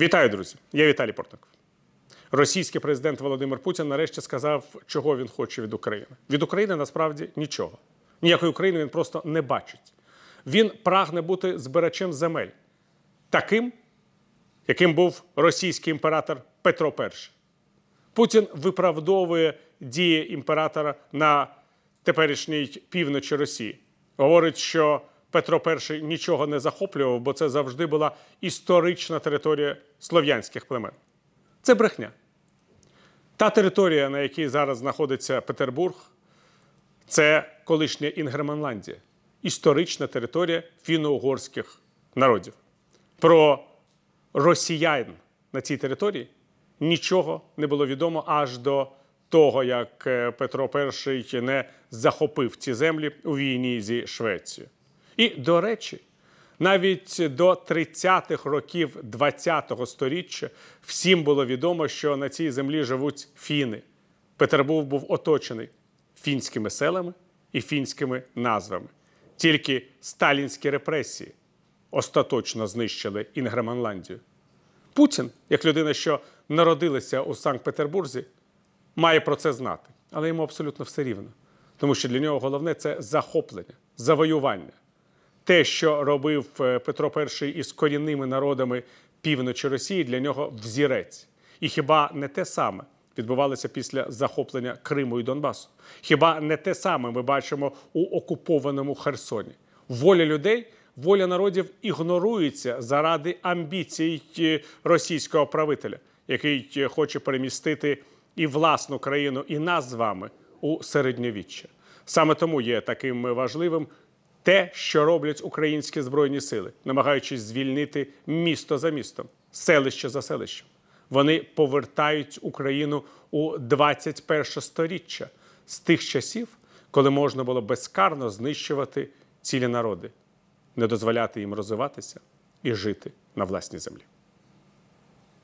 Вітаю, друзі! Я Віталій Портников. Російський президент Володимир Путін нарешті сказав, чого він хоче від України. Від України насправді нічого. Ніякої України він просто не бачить. Він прагне бути збирачем земель, таким, яким був російський імператор Петро І. Путін виправдовує дії імператора на теперішній півночі Росії. Говорить, що Петро І нічого не захоплював, бо це завжди була історична територія слов'янських племен. Це брехня. Та територія, на якій зараз знаходиться Петербург, це колишня Інгерманландія, історична територія фіно-угорських народів. Про росіян на цій території нічого не було відомо аж до того, як е, Петро І не захопив ці землі у війні зі Швецією. І, до речі, навіть до 30-х років ХХ століття всім було відомо, що на цій землі живуть фіни. Петербург був оточений фінськими селами і фінськими назвами. Тільки сталінські репресії остаточно знищили Інгреманландію. Путін, як людина, що народилася у Санкт-Петербурзі, має про це знати, але йому абсолютно все рівно. Тому що для нього головне це захоплення, завоювання те, що робив е, Петро І із корінними народами півночі Росії, для нього взірець. І хіба не те саме відбувалося після захоплення Криму і Донбасу? Хіба не те саме ми бачимо у окупованому Херсоні? Воля людей, воля народів ігнорується заради амбіцій е, російського правителя, який е, хоче перемістити і власну країну, і нас з вами у середньовіччя. Саме тому є таким важливим те, що роблять українські збройні сили, намагаючись звільнити місто за містом, селище за селищем. Вони повертають Україну у 21 сторіччя з тих часів, коли можна було безкарно знищувати цілі народи, не дозволяти їм розвиватися і жити на власній землі.